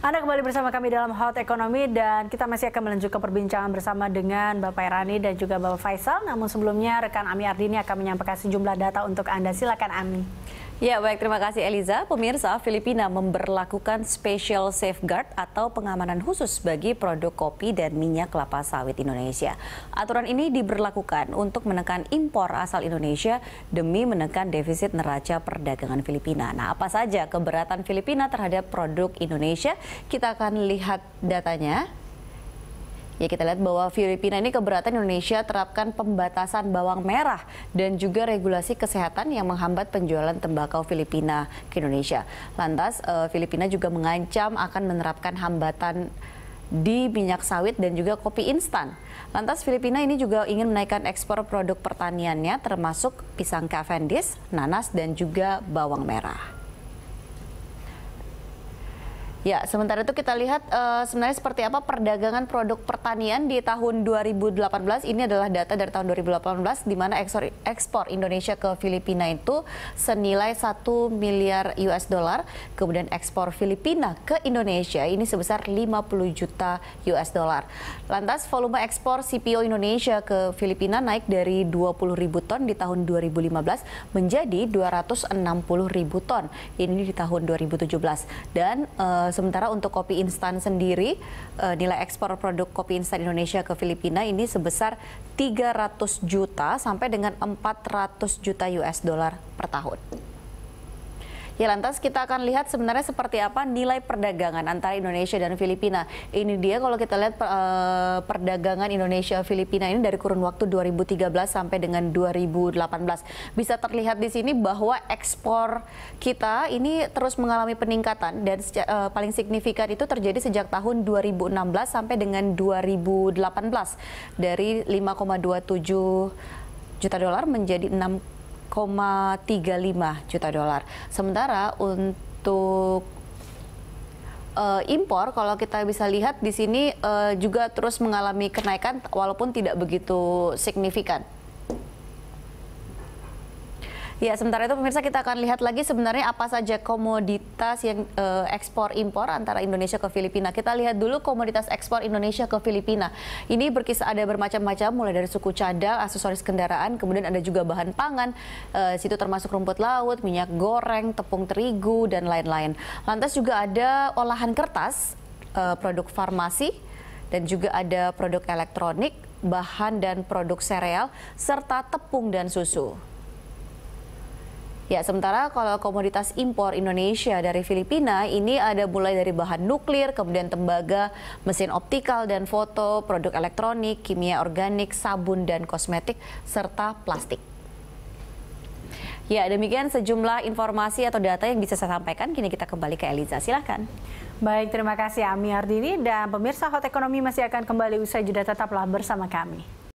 Anda kembali bersama kami dalam Hot Ekonomi dan kita masih akan melanjutkan perbincangan bersama dengan Bapak Irani dan juga Bapak Faisal. Namun sebelumnya rekan Ami Ardini akan menyampaikan sejumlah data untuk Anda. Silakan Ami. Ya, baik. Terima kasih Eliza. Pemirsa, Filipina memberlakukan special safeguard atau pengamanan khusus bagi produk kopi dan minyak kelapa sawit Indonesia. Aturan ini diberlakukan untuk menekan impor asal Indonesia demi menekan defisit neraca perdagangan Filipina. Nah, apa saja keberatan Filipina terhadap produk Indonesia? Kita akan lihat datanya Ya kita lihat bahwa Filipina ini keberatan Indonesia terapkan pembatasan bawang merah dan juga regulasi kesehatan yang menghambat penjualan tembakau Filipina ke Indonesia. Lantas uh, Filipina juga mengancam akan menerapkan hambatan di minyak sawit dan juga kopi instan. Lantas Filipina ini juga ingin menaikkan ekspor produk pertaniannya termasuk pisang Cavendish, nanas dan juga bawang merah. Ya, sementara itu kita lihat uh, sebenarnya seperti apa perdagangan produk pertanian di tahun 2018. Ini adalah data dari tahun 2018 di mana ekspor, ekspor Indonesia ke Filipina itu senilai 1 miliar US dollar, kemudian ekspor Filipina ke Indonesia ini sebesar 50 juta US dollar. Lantas volume ekspor CPO Indonesia ke Filipina naik dari 20 ribu ton di tahun 2015 menjadi 260 ribu ton ini di tahun 2017 dan uh, Eh, sementara untuk kopi instan sendiri, uh, nilai ekspor produk kopi instan Indonesia ke Filipina ini sebesar 300 juta sampai dengan 400 juta US dollar per tahun. Ya lantas kita akan lihat sebenarnya seperti apa nilai perdagangan antara Indonesia dan Filipina. Ini dia kalau kita lihat uh, perdagangan Indonesia Filipina ini dari kurun waktu 2013 sampai dengan 2018. Bisa terlihat di sini bahwa ekspor kita ini terus mengalami peningkatan dan uh, paling signifikan itu terjadi sejak tahun 2016 sampai dengan 2018 dari 5,27 juta dolar menjadi 6 4,35 juta dolar. Sementara untuk uh, impor kalau kita bisa lihat di sini uh, juga terus mengalami kenaikan walaupun tidak begitu signifikan. Ya, sementara itu pemirsa kita akan lihat lagi sebenarnya apa saja komoditas yang eh, ekspor impor antara Indonesia ke Filipina. Kita lihat dulu komoditas ekspor Indonesia ke Filipina. Ini berkisar ada bermacam-macam mulai dari suku cadang, aksesoris kendaraan, kemudian ada juga bahan pangan, eh, situ termasuk rumput laut, minyak goreng, tepung terigu dan lain-lain. Lantas juga ada olahan kertas, eh, produk farmasi dan juga ada produk elektronik, bahan dan produk sereal serta tepung dan susu. Ya, sementara kalau komoditas impor Indonesia dari Filipina ini ada mulai dari bahan nuklir, kemudian tembaga, mesin optikal dan foto, produk elektronik, kimia organik, sabun dan kosmetik, serta plastik. Ya, demikian sejumlah informasi atau data yang bisa saya sampaikan. Kini kita kembali ke Eliza. Silahkan. Baik, terima kasih Ami Ardini dan pemirsa Hot Ekonomi masih akan kembali usai jeda tetaplah bersama kami.